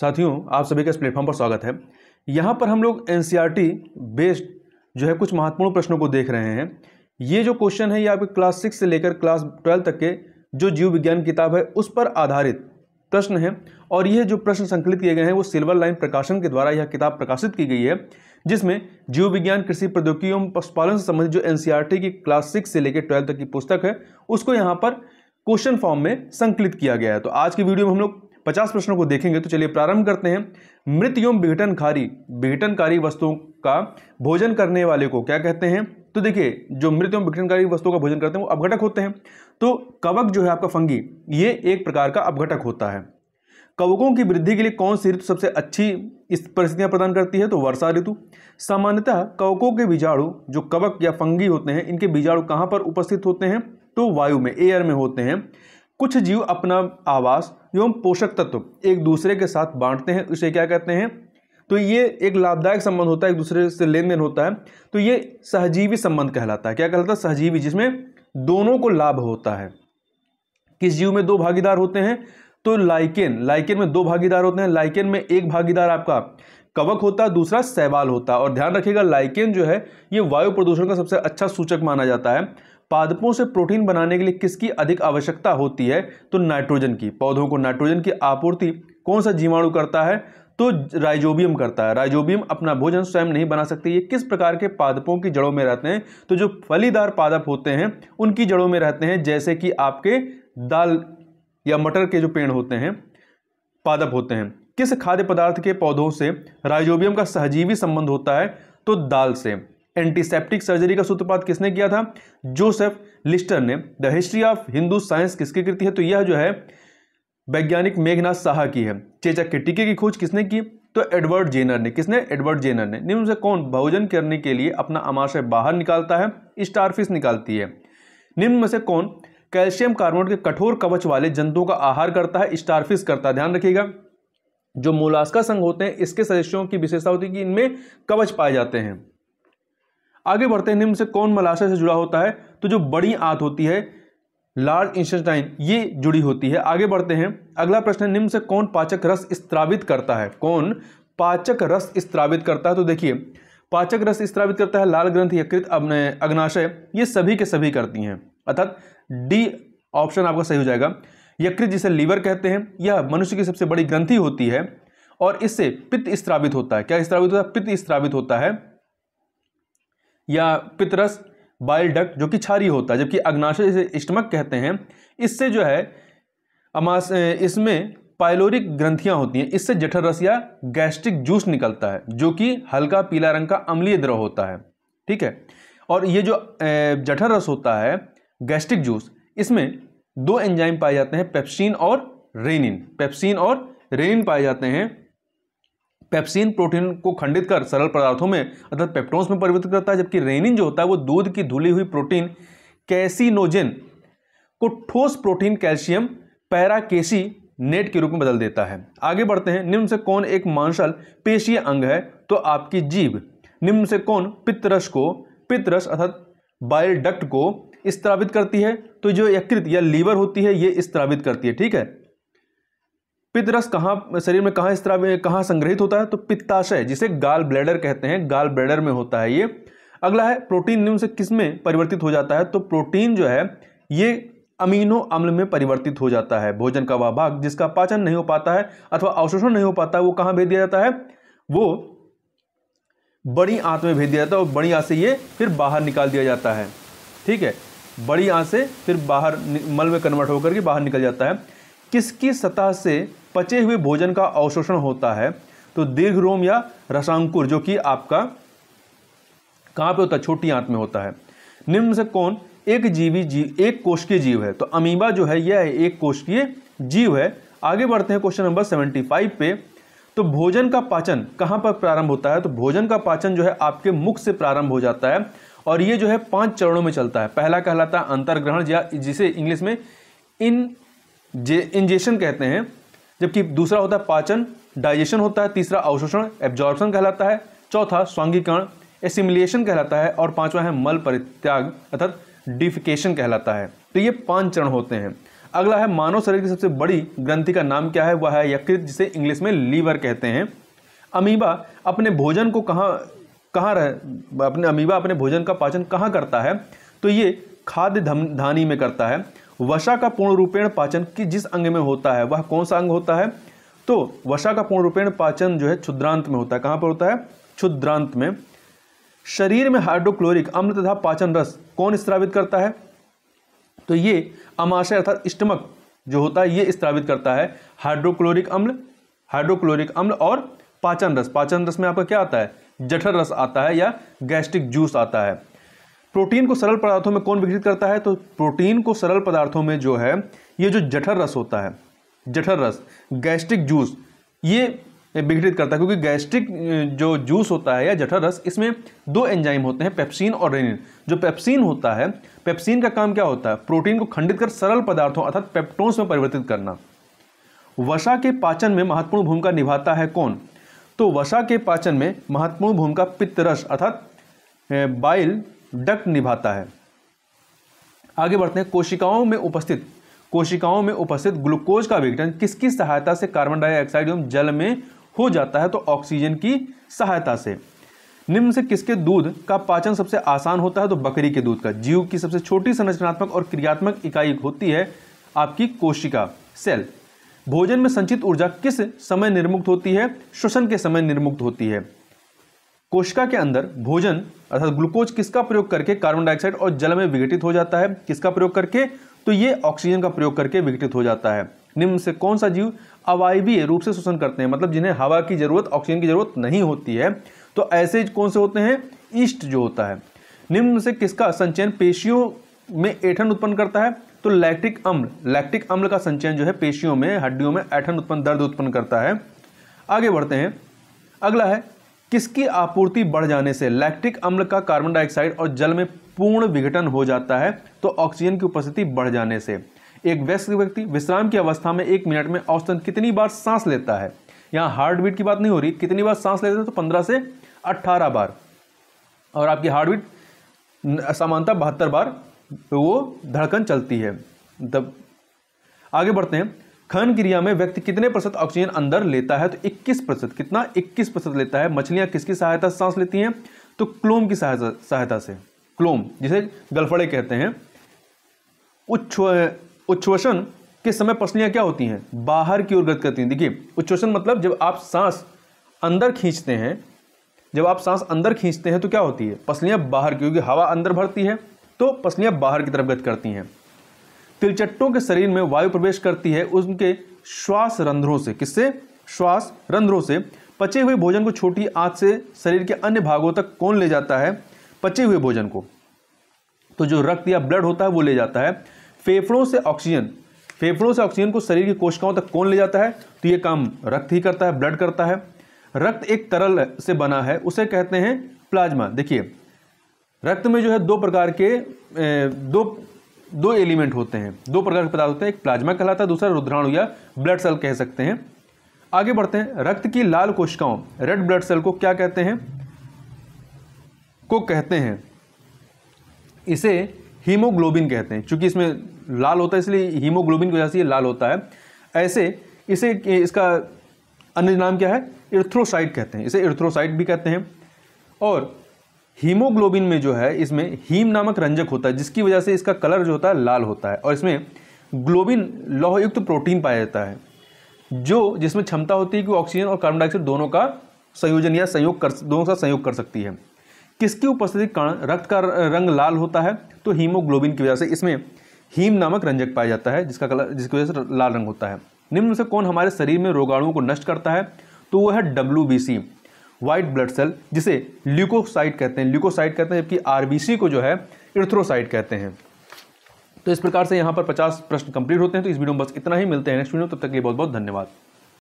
साथियों आप सभी का इस प्लेटफॉर्म पर स्वागत है यहाँ पर हम लोग एन बेस्ड e जो है कुछ महत्वपूर्ण प्रश्नों को देख रहे हैं ये जो क्वेश्चन है ये आपके क्लास सिक्स से लेकर क्लास ट्वेल्व तक के जो जीव विज्ञान किताब है उस पर आधारित प्रश्न है और यह जो प्रश्न संकलित किए गए हैं वो सिल्वर लाइन प्रकाशन के द्वारा यह किताब प्रकाशित की गई है जिसमें जीव विज्ञान कृषि प्रौद्योगिकी एवं पशुपालन से संबंधित जो एनसीईआरटी e की क्लास सिक्स से लेकर ट्वेल्थ तक की पुस्तक है उसको यहाँ पर क्वेश्चन फॉर्म में संकलित किया गया है तो आज की वीडियो में हम लोग पचास प्रश्नों को देखेंगे तो चलिए प्रारंभ करते हैं मृत एवं विघटनकारी विघटनकारी वस्तुओं का भोजन करने वाले को क्या कहते हैं तो देखिए जो मृत एवं विघटनकारी वस्तुओं का भोजन करते हैं वो अपघटक होते हैं तो कवक जो है आपका फंगी ये एक प्रकार का अपघटक होता है कवकों की वृद्धि के लिए कौन सी ऋतु सबसे अच्छी इस परिस्थितियां प्रदान करती है तो वर्षा ऋतु सामान्यतः कवकों के बीजाणु जो कवक या फंगी होते हैं इनके बीजाणु कहाँ पर उपस्थित होते हैं तो वायु में एयर में होते हैं कुछ जीव अपना आवास एवं पोषक तत्व एक दूसरे के साथ बांटते हैं उसे क्या कहते हैं तो ये एक लाभदायक संबंध होता है एक दूसरे से लेन देन होता है तो ये सहजीवी संबंध कहलाता है क्या कहलाता है सहजीवी जिसमें दोनों को लाभ होता है किस जीव में दो भागीदार होते हैं तो लाइकेन लाइकेन में दो भागीदार होते हैं लाइकेन में एक भागीदार आपका कवक होता है दूसरा सैवाल होता है और ध्यान रखिएगा लाइकेन जो है ये वायु प्रदूषण का सबसे अच्छा सूचक माना जाता है पादपों से प्रोटीन बनाने के लिए किसकी अधिक आवश्यकता होती है तो नाइट्रोजन की पौधों को नाइट्रोजन की आपूर्ति कौन सा जीवाणु करता है तो राइजोबियम करता है राइजोबियम अपना भोजन स्वयं नहीं बना सकते ये किस प्रकार के पादपों की जड़ों में रहते हैं तो जो फलीदार पादप होते हैं उनकी जड़ों में रहते हैं जैसे कि आपके दाल या मटर के जो पेड़ होते हैं पादप होते हैं किस खाद्य पदार्थ के पौधों से राइजोबियम का सहजीवी संबंध होता है तो दाल से एंटीसेप्टिक सर्जरी का सूत्रपात किसने किया था जोसेफ लिस्टर ने the history of Hindu science किसकी कृति है तो यह जो है वैज्ञानिक मेघनाथ साहा की है चेचक के टीके की खोज किसने की तो एडवर्ड जेनर ने किसने एडवर्ड जेनर ने निम्न से कौन भोजन करने के लिए अपना आमाशय बाहर निकालता है स्टारफिश निकालती है निम्न में से कौन कैल्शियम कार्बोनेट के कठोर कवच वाले जंतुओं का आहार करता है स्टारफिश करता है ध्यान रखिएगा जो मोलास्का संघ होते हैं इसके सदस्यों की विशेषता होती है कि इनमें कवच पाए जाते हैं आगे बढ़ते हैं निम्न से कौन मलाशय से जुड़ा होता है तो जो बड़ी आंत होती है लार्ज इंस्टेस्टाइन ये जुड़ी होती है आगे बढ़ते हैं अगला प्रश्न है निम्न से कौन पाचक रस स्त्रावित करता है कौन पाचक रस स्त्रावित करता है तो देखिए पाचक रस स्त्रावित करता है लाल ग्रंथ यकृत अग्नाशय ये सभी के सभी करती हैं अर्थात डी ऑप्शन आपका सही हो जाएगा यकृत जिसे लीवर कहते हैं यह मनुष्य की सबसे बड़ी ग्रंथि होती है और इससे पित्त स्त्रावित होता है क्या स्त्रावित होता है पित्त स्त्रावित होता है या पितरस बाइल डक्ट जो कि छारी होता है जबकि अग्नाशय इसे स्टमक कहते हैं इससे जो है अमास इसमें पाइलोरिक ग्रंथियां होती हैं इससे जठर रस या गैस्ट्रिक जूस निकलता है जो कि हल्का पीला रंग का अम्लीय द्रव होता है ठीक है और ये जो जठर रस होता है गैस्ट्रिक जूस इसमें दो एंजाइम पाए जाते हैं पेप्सिन और रेनिन पेप्सिन और रेनिन पाए जाते हैं पेप्सिन प्रोटीन को खंडित कर सरल पदार्थों में अर्थात पेप्टोन्स में परिवर्तित करता है जबकि रेनिन जो होता है वो दूध की धुली हुई प्रोटीन कैसिनोजेन को ठोस प्रोटीन कैल्शियम पैराकेसी नेट के रूप में बदल देता है आगे बढ़ते हैं निम्न से कौन एक मांसल पेशीय अंग है तो आपकी जीव निम्न से कौन पित्तरस को पित्तरस अर्थात बायोडक्ट डक्ट को स्त्रावित करती है तो जो यकृत या लीवर होती है ये स्त्रावित करती है ठीक है पित्त रस कहाँ शरीर में कहाँ स्त्राव कहाँ संग्रहित होता है तो पित्ताशय जिसे गाल ब्लैडर कहते हैं गाल ब्लैडर में होता है ये अगला है प्रोटीन निम्न से किस में परिवर्तित हो जाता है तो प्रोटीन जो है ये अमीनो अम्ल में परिवर्तित हो जाता है भोजन का वह भाग जिसका पाचन नहीं हो पाता है अथवा अवशोषण नहीं हो पाता वो कहाँ भेज दिया जाता है वो बड़ी आंत में भेज दिया जाता है और बड़ी आंत से ये फिर बाहर निकाल दिया जाता है ठीक है बड़ी आंत से फिर बाहर मल में कन्वर्ट होकर के बाहर निकल जाता है किसकी सतह से पचे हुए भोजन का अवशोषण होता है तो दीर्घ रोम या रसांकुर जो कि आपका कहां पे होता है छोटी आंत में होता है निम्न से कौन एक जीवी जीव एक के जीव है तो अमीबा जो है यह है एक के जीव है आगे बढ़ते हैं क्वेश्चन नंबर सेवेंटी फाइव पे तो भोजन का पाचन कहां पर प्रारंभ होता है तो भोजन का पाचन जो है आपके मुख से प्रारंभ हो जाता है और यह जो है पांच चरणों में चलता है पहला कहलाता है अंतर्ग्रहण या जिसे इंग्लिश में इन जे इंजेशन कहते हैं जबकि दूसरा होता है पाचन डाइजेशन होता है तीसरा अवशोषण एब्जॉर्बन कहलाता है चौथा स्वांगीकरण एसिमिलेशन कहलाता है और पांचवा है मल परित्याग अर्थात डिफिकेशन कहलाता है तो ये पांच चरण होते हैं अगला है मानव शरीर की सबसे बड़ी ग्रंथि का नाम क्या है वह है यकृत जिसे इंग्लिश में लीवर कहते हैं अमीबा अपने भोजन को कहाँ कहाँ रह अपने अमीबा अपने भोजन का पाचन कहाँ करता है तो ये खाद्य धानी में करता है वशा का पूर्ण रूपेण पाचन कि जिस अंग में होता है वह कौन सा अंग होता है तो वशा का पूर्ण रूपेण पाचन जो है क्षुद्रांत में होता है कहाँ पर होता है क्षुद्रांत में शरीर में हाइड्रोक्लोरिक अम्ल तथा पाचन रस कौन स्त्रावित करता है तो ये अमाशय अर्थात स्टमक जो होता है ये स्त्रावित करता है हाइड्रोक्लोरिक अम्ल हाइड्रोक्लोरिक अम्ल और पाचन रस पाचन रस में आपका क्या आता है जठर रस आता है या गैस्ट्रिक जूस आता है प्रोटीन को सरल पदार्थों में कौन विकसित करता है तो प्रोटीन को सरल पदार्थों में जो है ये जो जठर रस होता है जठर रस गैस्ट्रिक जूस ये विघटित करता है क्योंकि गैस्ट्रिक जो जूस होता है या जठर रस इसमें दो एंजाइम होते हैं पेप्सिन और रेनिन जो पेप्सिन होता है पेप्सिन का काम क्या होता है प्रोटीन को खंडित कर सरल पदार्थों अर्थात पेप्टोन्स में परिवर्तित करना वसा के पाचन में महत्वपूर्ण भूमिका निभाता है कौन तो वसा के पाचन में महत्वपूर्ण भूमिका पित्तरस अर्थात बाइल डक निभाता है आगे बढ़ते हैं कोशिकाओं में उपस्थित कोशिकाओं में उपस्थित ग्लूकोज का विघटन किसकी सहायता से कार्बन डाइऑक्साइड एवं जल में हो जाता है तो ऑक्सीजन की सहायता से निम्न से किसके दूध का पाचन सबसे आसान होता है तो बकरी के दूध का जीव की सबसे छोटी संरचनात्मक और क्रियात्मक इकाई होती है आपकी कोशिका सेल भोजन में संचित ऊर्जा किस समय निर्मुक्त होती है श्वसन के समय निर्मुक्त होती है कोशिका के अंदर भोजन अर्थात ग्लूकोज किसका प्रयोग करके कार्बन डाइऑक्साइड और जल में विघटित हो जाता है किसका प्रयोग करके तो ये ऑक्सीजन का प्रयोग करके विघटित हो जाता है निम्न से कौन सा जीव अवायवीय रूप से शोषण करते हैं मतलब जिन्हें हवा की जरूरत ऑक्सीजन की जरूरत नहीं होती है तो ऐसे कौन से होते हैं ईस्ट जो होता है निम्न से किसका संचयन पेशियों में एठन उत्पन्न करता है तो लैक्टिक अम्ल लैक्टिक अम्ल का संचयन जो है पेशियों में हड्डियों में ऐठन उत्पन्न दर्द उत्पन्न करता है आगे बढ़ते हैं अगला है किसकी आपूर्ति बढ़ जाने से लैक्टिक अम्ल का कार्बन डाइऑक्साइड और जल में पूर्ण विघटन हो जाता है तो ऑक्सीजन की उपस्थिति बढ़ जाने से एक व्यस्त व्यक्ति विश्राम की अवस्था में एक मिनट में औसतन कितनी बार सांस लेता है यहाँ हार्ट बीट की बात नहीं हो रही कितनी बार सांस लेते हैं तो पंद्रह से अट्ठारह बार और आपकी हार्ट बीट सामानता बहत्तर बार वो धड़कन चलती है तब आगे बढ़ते हैं खन क्रिया में व्यक्ति कितने प्रतिशत ऑक्सीजन अंदर लेता है तो 21 प्रतिशत कितना 21 प्रतिशत लेता है मछलियां किसकी सहायता सांस लेती हैं तो क्लोम की सहायता से क्लोम जिसे गलफड़े कहते हैं उच्छ्वसन के समय पसलियाँ क्या होती हैं बाहर की ओर गत करती हैं देखिए उच्छ्वसन मतलब जब आप सांस अंदर खींचते हैं जब आप सांस अंदर खींचते हैं तो क्या होती है पसलियाँ बाहर क्योंकि हवा अंदर भरती है तो पसलियाँ बाहर की तरफ गत करती हैं तिलचट्टों के शरीर में वायु प्रवेश करती है उनके श्वास रंध्रों से किससे श्वास रंध्रों से पचे हुए भोजन को छोटी आंत से शरीर के अन्य भागों तक कौन ले जाता है पचे हुए भोजन को तो जो रक्त या ब्लड होता है वो ले जाता है फेफड़ों से ऑक्सीजन फेफड़ों से ऑक्सीजन को शरीर की कोशिकाओं तक कौन ले जाता है तो ये काम रक्त ही करता है ब्लड करता है रक्त एक तरल से बना है उसे कहते हैं प्लाज्मा देखिए रक्त में जो है दो प्रकार के दो दो एलिमेंट होते हैं दो प्रकार के पदार्थ होते हैं एक प्लाज्मा कहलाता है दूसरा रुद्राणु या ब्लड सेल कह सकते हैं आगे बढ़ते हैं रक्त की लाल कोशिकाओं रेड ब्लड सेल को क्या कहते हैं को कहते हैं इसे हीमोग्लोबिन कहते हैं क्योंकि इसमें लाल होता है इसलिए हीमोग्लोबिन की वजह से ये लाल होता है ऐसे इसे इसका अन्य नाम क्या है इर्थ्रोसाइट कहते हैं इसे इर्थ्रोसाइट भी कहते हैं और हीमोग्लोबिन में जो है इसमें हीम नामक रंजक होता है जिसकी वजह से इसका कलर जो होता है लाल होता है और इसमें ग्लोबिन लौहयुक्त प्रोटीन पाया जाता है जो जिसमें क्षमता होती है कि ऑक्सीजन और कार्बन डाइऑक्साइड दोनों का संयोजन या संयोग कर दोनों का संयोग कर सकती है किसकी उपस्थिति कारण रक्त का रंग लाल होता है तो हीमोग्लोबिन की वजह से इसमें हीम नामक रंजक पाया जाता है जिसका कलर जिसकी वजह से लाल रंग होता है निम्न से कौन हमारे शरीर में रोगाणुओं को नष्ट करता है तो वो है डब्ल्यू वाइट ब्लड सेल जिसे ल्यूकोसाइट कहते हैं ल्यूकोसाइट कहते हैं जबकि आरबीसी को जो है इर्थ्रोसाइट कहते हैं तो इस प्रकार से यहाँ पर पचास प्रश्न कंप्लीट होते हैं तो इस वीडियो में बस इतना ही मिलते हैं नेक्स्ट वीडियो तब तक के लिए बहुत बहुत धन्यवाद